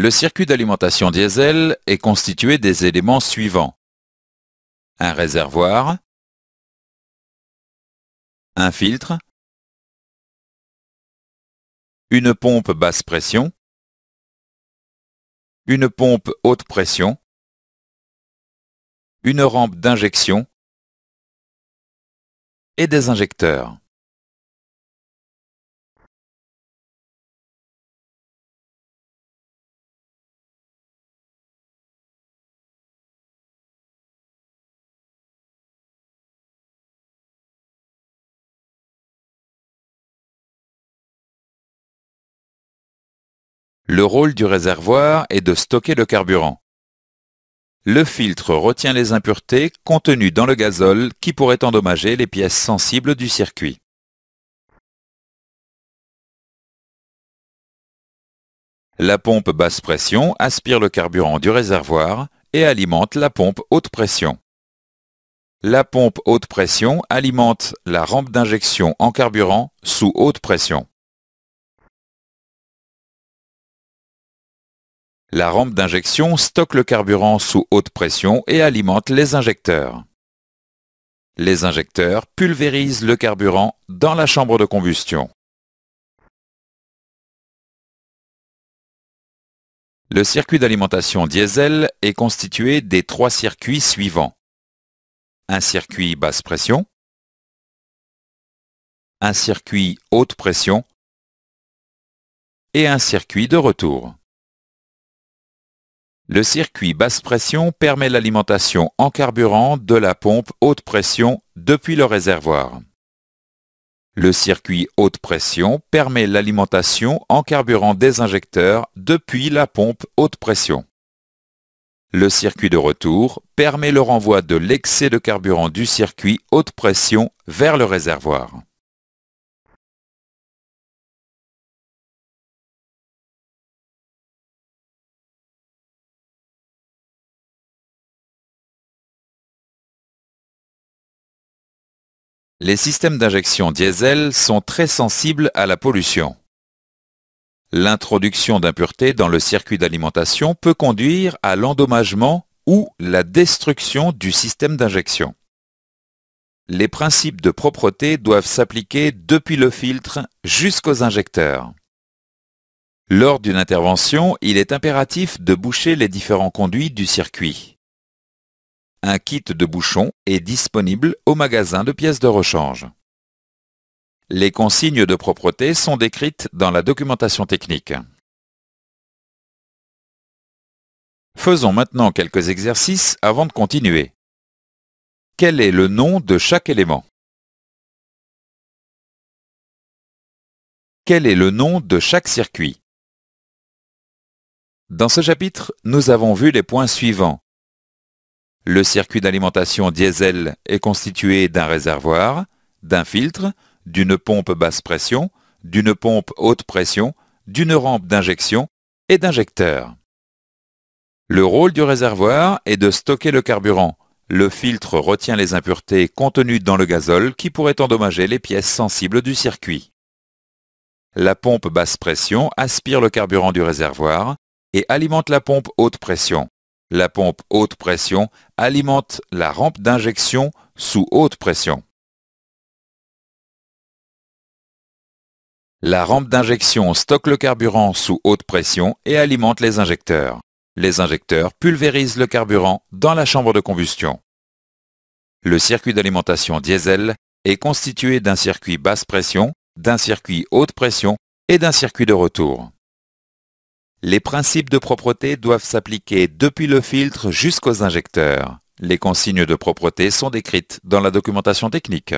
Le circuit d'alimentation diesel est constitué des éléments suivants. Un réservoir, un filtre, une pompe basse pression, une pompe haute pression, une rampe d'injection et des injecteurs. Le rôle du réservoir est de stocker le carburant. Le filtre retient les impuretés contenues dans le gazole qui pourraient endommager les pièces sensibles du circuit. La pompe basse pression aspire le carburant du réservoir et alimente la pompe haute pression. La pompe haute pression alimente la rampe d'injection en carburant sous haute pression. La rampe d'injection stocke le carburant sous haute pression et alimente les injecteurs. Les injecteurs pulvérisent le carburant dans la chambre de combustion. Le circuit d'alimentation diesel est constitué des trois circuits suivants. Un circuit basse pression, un circuit haute pression et un circuit de retour. Le circuit basse pression permet l'alimentation en carburant de la pompe haute pression depuis le réservoir. Le circuit haute pression permet l'alimentation en carburant des injecteurs depuis la pompe haute pression. Le circuit de retour permet le renvoi de l'excès de carburant du circuit haute pression vers le réservoir. Les systèmes d'injection diesel sont très sensibles à la pollution. L'introduction d'impuretés dans le circuit d'alimentation peut conduire à l'endommagement ou la destruction du système d'injection. Les principes de propreté doivent s'appliquer depuis le filtre jusqu'aux injecteurs. Lors d'une intervention, il est impératif de boucher les différents conduits du circuit. Un kit de bouchons est disponible au magasin de pièces de rechange. Les consignes de propreté sont décrites dans la documentation technique. Faisons maintenant quelques exercices avant de continuer. Quel est le nom de chaque élément Quel est le nom de chaque circuit Dans ce chapitre, nous avons vu les points suivants. Le circuit d'alimentation diesel est constitué d'un réservoir, d'un filtre, d'une pompe basse pression, d'une pompe haute pression, d'une rampe d'injection et d'injecteur. Le rôle du réservoir est de stocker le carburant. Le filtre retient les impuretés contenues dans le gazole qui pourraient endommager les pièces sensibles du circuit. La pompe basse pression aspire le carburant du réservoir et alimente la pompe haute pression. La pompe haute pression alimente la rampe d'injection sous haute pression. La rampe d'injection stocke le carburant sous haute pression et alimente les injecteurs. Les injecteurs pulvérisent le carburant dans la chambre de combustion. Le circuit d'alimentation diesel est constitué d'un circuit basse pression, d'un circuit haute pression et d'un circuit de retour. Les principes de propreté doivent s'appliquer depuis le filtre jusqu'aux injecteurs. Les consignes de propreté sont décrites dans la documentation technique.